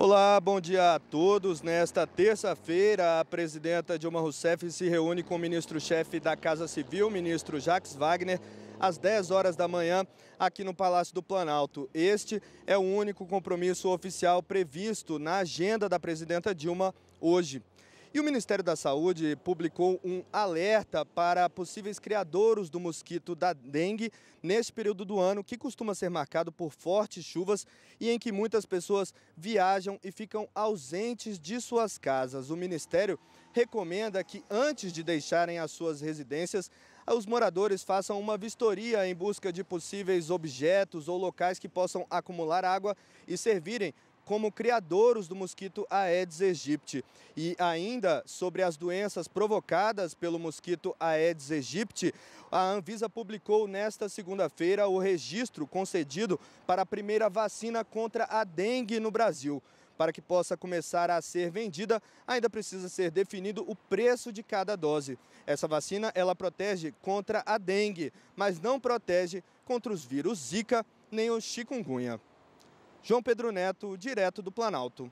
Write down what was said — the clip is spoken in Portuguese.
Olá, bom dia a todos. Nesta terça-feira, a presidenta Dilma Rousseff se reúne com o ministro-chefe da Casa Civil, ministro Jacques Wagner, às 10 horas da manhã, aqui no Palácio do Planalto. Este é o único compromisso oficial previsto na agenda da presidenta Dilma hoje. E o Ministério da Saúde publicou um alerta para possíveis criadouros do mosquito da dengue neste período do ano, que costuma ser marcado por fortes chuvas e em que muitas pessoas viajam e ficam ausentes de suas casas. O Ministério recomenda que, antes de deixarem as suas residências, os moradores façam uma vistoria em busca de possíveis objetos ou locais que possam acumular água e servirem como criadores do mosquito Aedes aegypti. E ainda sobre as doenças provocadas pelo mosquito Aedes aegypti, a Anvisa publicou nesta segunda-feira o registro concedido para a primeira vacina contra a dengue no Brasil. Para que possa começar a ser vendida, ainda precisa ser definido o preço de cada dose. Essa vacina ela protege contra a dengue, mas não protege contra os vírus Zika nem o chikungunya. João Pedro Neto, direto do Planalto.